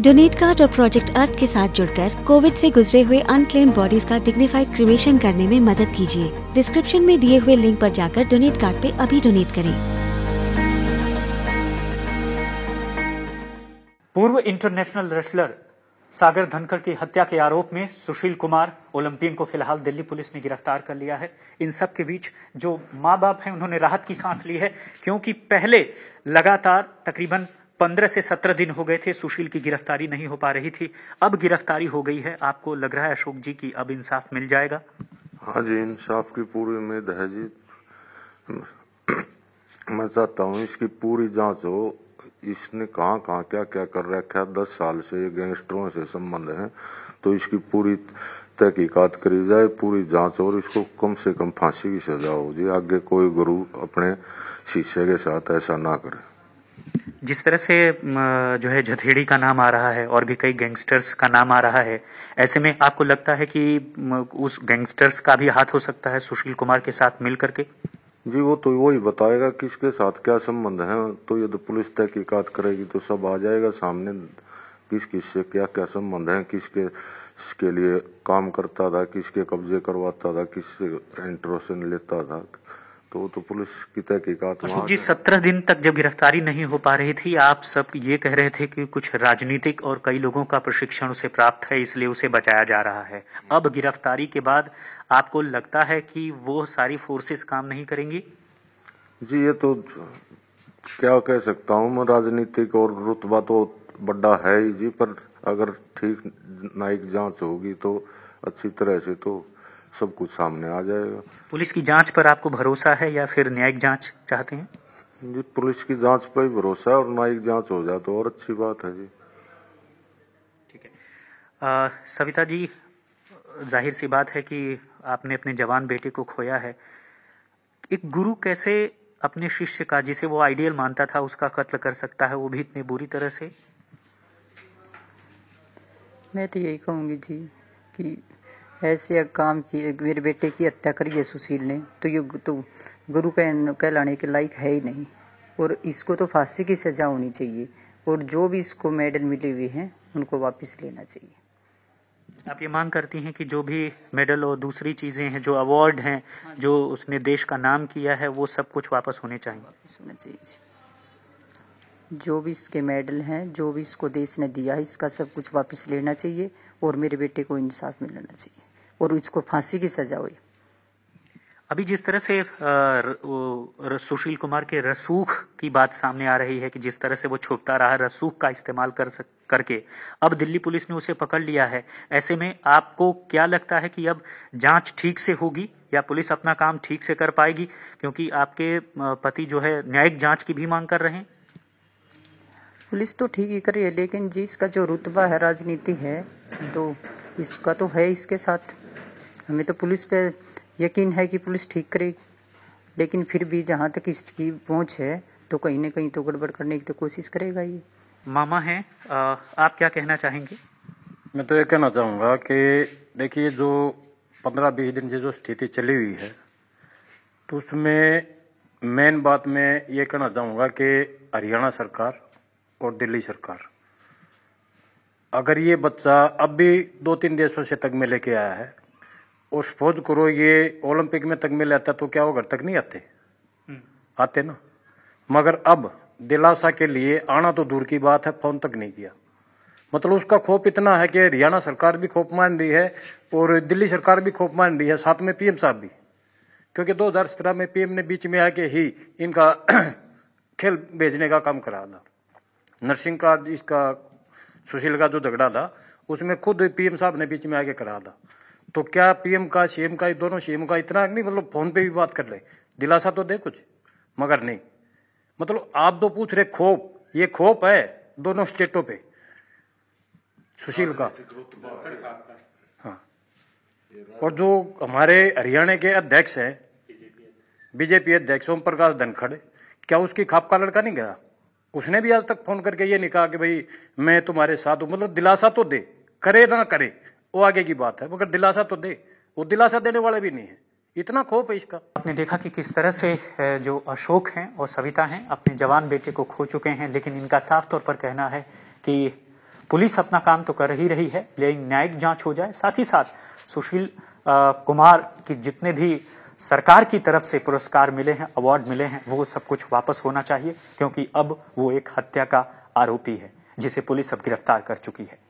Donate card और project earth के साथ जुड़कर कोविड से गुजरे हुए अनक्लेम बॉडीज का डिग्निफाइड क्रिमेशन करने में मदद कीजिए डिस्क्रिप्शन में दिए हुए लिंक पर जाकर डोनेट कार्ड पे अभी डोनेट करें पूर्व इंटरनेशनल रेसलर सागर धनखड़ की हत्या के आरोप में सुशील कुमार ओलंपियन को फिलहाल दिल्ली पुलिस ने गिरफ्तार कर लिया है इन सब के बीच जो माँ बाप हैं उन्होंने राहत की सांस ली है क्योंकि पहले लगातार तकरीबन पंद्रह से सत्रह दिन हो गए थे सुशील की गिरफ्तारी नहीं हो पा रही थी अब गिरफ्तारी हो गई है आपको लग रहा है अशोक जी की अब इंसाफ मिल जाएगा हाँ जी इंसाफ की पूरी उम्मीद है जी मैं चाहता हूँ इसकी पूरी जांच हो इसने कहा क्या, क्या क्या कर रखा है दस साल से गैंगस्टरों से संबंध है तो इसकी पूरी तहकीकात करी जाए पूरी जांच और इसको कम से कम फांसी की सजा हो जी आगे कोई गुरु अपने शीशे के साथ ऐसा ना करे जिस तरह से जो है जथेड़ी का नाम आ रहा है और भी कई गैंगस्टर्स का नाम आ रहा है ऐसे में आपको लगता है कि उस गैंगस्टर्स का भी हाथ हो सकता है सुशील कुमार के साथ मिल करके जी वो तो वो ही बताएगा किसके साथ क्या संबंध है तो यदि तो पुलिस तहकीकात करेगी तो सब आ जाएगा सामने किस किस से क्या क्या संबंध है किसके के लिए काम करता था किसके कब्जे करवाता था किससे इंट्रोशन लेता था तो तो पुलिस की तहकीकात जी सत्रह दिन तक जब गिरफ्तारी नहीं हो पा रही थी आप सब ये कह रहे थे कि कुछ राजनीतिक और कई लोगों का प्रशिक्षण उसे प्राप्त है इसलिए उसे बचाया जा रहा है हम्म। अब गिरफ्तारी के बाद आपको लगता है कि वो सारी फोर्सेस काम नहीं करेंगी जी ये तो क्या कह सकता हूँ मैं राजनीतिक और रुतबा तो बड़ा है ही जी पर अगर ठीक नाइक जांच होगी तो अच्छी तरह से तो सब कुछ सामने आ जाएगा पुलिस की जांच पर आपको भरोसा है या फिर न्यायिक जांच चाहते हैं जी पुलिस की जांच पर ही भरोसा है और न्यायिक जांच हो जाए तो और अच्छी बात है जी ठीक है सविता जी जाहिर सी बात है कि आपने अपने जवान बेटे को खोया है एक गुरु कैसे अपने शिष्य का जिसे वो आइडियल मानता था उसका कत्ल कर सकता है वो भी इतनी बुरी तरह से मैं तो यही कहूंगी जी कि ऐसे काम की मेरे बेटे की हत्या करी है सुशील ने तो ये तो गुरु कह कहलाने के लायक है ही नहीं और इसको तो फांसी की सज़ा होनी चाहिए और जो भी इसको मेडल मिले हुए हैं उनको वापस लेना चाहिए आप ये मांग करती हैं कि जो भी मेडल और दूसरी चीज़ें हैं जो अवार्ड हैं हाँ जो उसने देश का नाम किया है वो सब कुछ वापस होने चाहिए वापस होना चाहिए जो भी इसके मेडल हैं जो भी इसको देश ने दिया है इसका सब कुछ वापस लेना चाहिए और मेरे बेटे को इंसाफ मिलना चाहिए और इसको फांसी की सजा हुई अभी जिस तरह से सुशील कुमार के रसूख की बात सामने आ रही है कि जिस तरह से वो छुपता रहा रसूख का इस्तेमाल कर सक, करके अब दिल्ली पुलिस ने उसे पकड़ लिया है ऐसे में आपको क्या लगता है कि अब जांच ठीक से होगी या पुलिस अपना काम ठीक से कर पाएगी क्योंकि आपके पति जो है न्यायिक जांच की भी मांग कर रहे हैं पुलिस तो ठीक ही कर रही है लेकिन जिसका जो रुतबा है राजनीति है तो इसका तो है इसके साथ हमें तो पुलिस पे यकीन है कि पुलिस ठीक करेगी लेकिन फिर भी जहाँ तक इसकी पहुँच है तो कहीं ना कहीं तो गड़बड़ करने की तो कोशिश करेगा ये मामा हैं आप क्या कहना चाहेंगे मैं तो ये कहना चाहूँगा कि देखिए जो पंद्रह बीस दिन से जो स्थिति चली हुई है तो उसमें मेन बात मैं ये कहना चाहूँगा कि हरियाणा सरकार और दिल्ली सरकार अगर ये बच्चा अब भी दो तीन देशों से तक में लेके आया है और सपोज करो ये ओलंपिक में तक में आता तो क्या वो घर तक नहीं आते हम्म। आते ना मगर अब दिलासा के लिए आना तो दूर की बात है फोन तक नहीं किया मतलब उसका खोप इतना है कि हरियाणा सरकार भी खोप मान रही है और दिल्ली सरकार भी खोप मान रही है साथ में पीएम साहब भी क्योंकि दो में पीएम ने बीच में आके ही इनका खेल भेजने का काम करा था नर्सिंग का इसका सुशील का जो झगड़ा था उसमें खुद पीएम साहब ने बीच में आके करा था तो क्या पीएम का सीएम का दोनों सीएम का इतना नहीं मतलब फोन पे भी बात कर ले दिलासा तो दे कुछ मगर नहीं मतलब आप तो पूछ रहे खोप ये खोप है दोनों स्टेटों पे सुशील का हाँ और जो हमारे हरियाणा के अध्यक्ष हैं बीजेपी अध्यक्ष ओम प्रकाश धनखड़ क्या उसकी खाप का लड़का नहीं गया उसने भी आज तक फोन करके ये नहीं कहा कि भाई मैं तुम्हारे साथ हूं मतलब दिलासा तो दे करे ना करे वो आगे की बात है मगर दिलासा तो दे वो दिलासा देने वाले भी नहीं है इतना खोप है इसका आपने देखा कि किस तरह से जो अशोक हैं और सविता हैं अपने जवान बेटे को खो चुके हैं लेकिन इनका साफ तौर पर कहना है कि पुलिस अपना काम तो कर ही रही है लेकिन न्यायिक जांच हो जाए साथ ही साथ सुशील कुमार की जितने भी सरकार की तरफ से पुरस्कार मिले हैं अवार्ड मिले हैं वो सब कुछ वापस होना चाहिए क्योंकि अब वो एक हत्या का आरोपी है जिसे पुलिस अब गिरफ्तार कर चुकी है